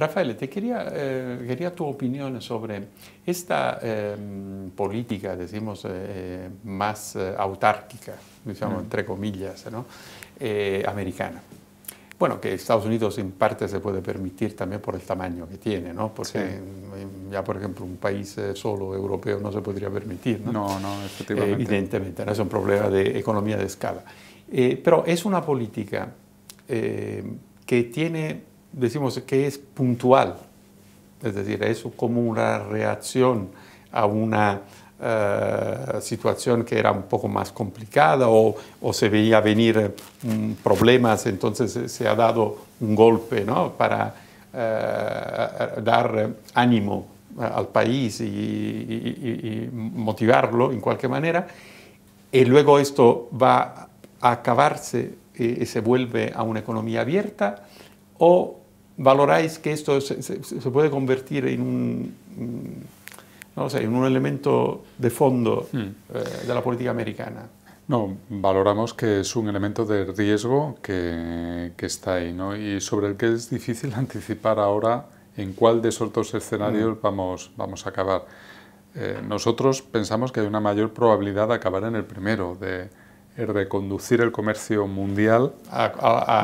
Rafael, te quería, eh, quería tu opinión sobre esta eh, política, decimos, eh, más autárquica, digamos, entre comillas, ¿no? americana. Bueno, que Estados Unidos en parte se puede permitir también por el tamaño que tiene, ¿no? Porque ya, por ejemplo, un país solo europeo no se podría permitir, ¿no? No, efectivamente. evidentemente, ¿no? es un problema de economía de escala. pero es una política que tiene decimos que es puntual, es decir, eso como una reacción a una eh, situación que era un poco más complicada o, se veía venir eh, problemas, entonces eh, se ha dado un golpe para dar ánimo al país y, y motivarlo en cualquier manera. Y luego esto va a acabarse y se vuelve a una economía abierta o valoráis que esto se, puede convertir en un, mm, sé, en un elemento de fondo hmm. eh, de la política americana. No, valoramos que es un elemento de riesgo que, que está ahí, ¿no? Y sobre el que es difícil anticipar ahora en cuál de esos dos escenarios hmm. vamos, vamos a acabar. Eh, nosotros pensamos que hay una mayor probabilidad de acabar en el primero, de, reconducir el comercio mundial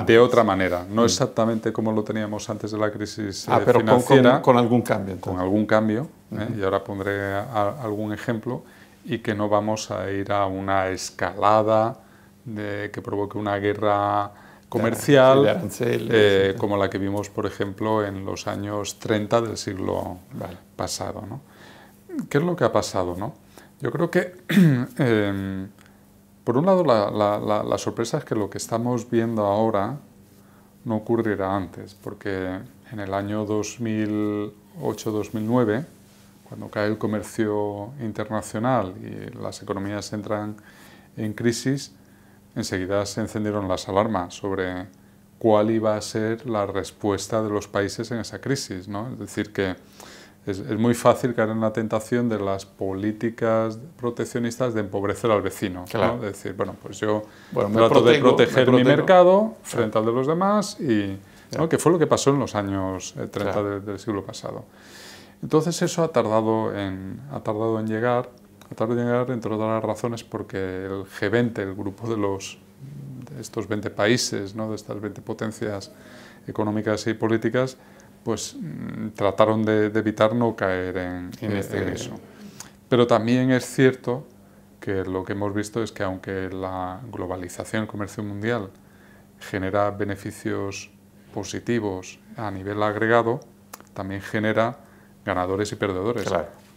de otra manera. No mm. exactamente como lo teníamos antes de la crisis ah, eh, pero financiera. Con, algún cambio. Con algún cambio, ¿eh? y ahora pondré algún ejemplo, y que no vamos a ir a una escalada que provoque una guerra comercial eh, como la que vimos, por ejemplo, en los años 30 del siglo pasado. ¿Qué es lo que ha pasado? ¿no? Yo creo que em, por un lado, la, sorpresa es que lo que estamos viendo ahora no ocurrirá antes, porque en el año 2008-2009, cuando cae el comercio internacional y las economías entran en crisis, enseguida se encendieron las alarmas sobre cuál iba a ser la respuesta de los países en esa crisis. Es decir, que es, muy fácil caer en la tentación de las políticas proteccionistas de empobrecer al vecino. decir, bueno, pues yo trato de proteger mi mercado frente al de los demás, y que fue lo que pasó en los años 30 eh, del, siglo pasado. Entonces eso ha tardado en, ha tardado en llegar, ha tardado en llegar entre otras razones porque el G20, el grupo de, los, estos 20 países, ¿no? de estas 20 potencias económicas y políticas, pues mm, trataron de, evitar no caer en, este eso. Pero también es cierto que lo que hemos visto es que aunque la globalización, el comercio mundial, genera beneficios positivos a nivel agregado, también genera ganadores y perdedores.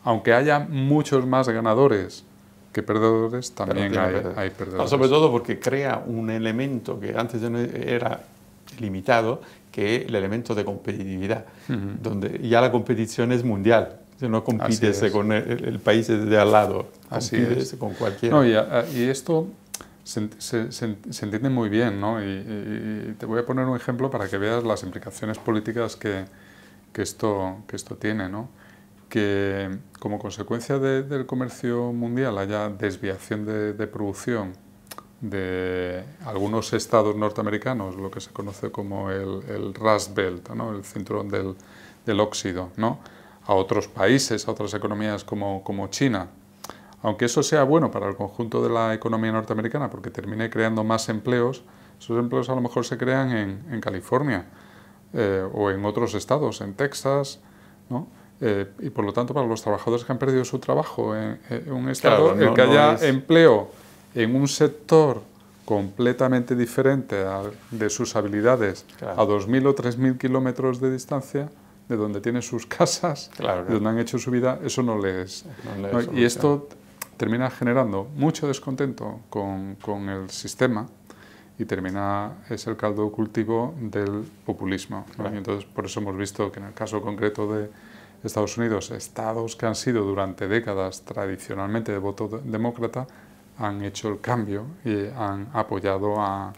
Aunque haya muchos más ganadores que perdedores, también hay, ah, perdedores. sobre todo porque crea un elemento que antes no era limitado que el elemento de competitividad, donde ya la competición es mundial. No compites con el, país de al lado, Así compites es. con cualquiera. y, esto se, entiende muy bien, ¿no? Y, te voy a poner un ejemplo para que veas las implicaciones políticas que, esto, que esto tiene, ¿no? Que como consecuencia del comercio mundial haya desviación de producción de algunos estados norteamericanos, lo que se conoce como el, el Rust Belt, el cinturón del, óxido, ¿no? a otros países, a otras economías como, China. Aunque eso sea bueno para el conjunto de la economía norteamericana, porque termine creando más empleos, esos empleos a lo mejor se crean en, California eh, o en otros estados, en Texas, ¿no? Eh, y por lo tanto para los trabajadores que han perdido su trabajo en, un estado, el que haya empleo en un sector completamente diferente de sus habilidades a 2.000 o 3.000 kilómetros de distancia, de donde tiene sus casas, de donde han hecho su vida, eso no les... es. y esto termina generando mucho descontento con, el sistema, y termina, es el caldo cultivo del populismo. entonces, por eso hemos visto que en el caso concreto de Estados Unidos, estados que han sido durante décadas tradicionalmente de voto demócrata, han hecho el cambio y han apoyado a,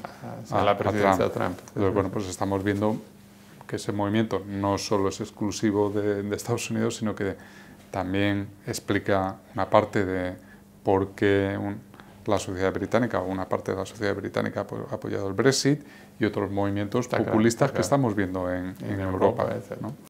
la presidencia de Trump. bueno, pues estamos viendo que ese movimiento no solo es exclusivo de, Estados Unidos, sino que también explica una parte de por qué la sociedad británica o una parte de la sociedad británica ha apoyado el Brexit y otros movimientos populistas que estamos viendo en, Europa. Europa ¿no?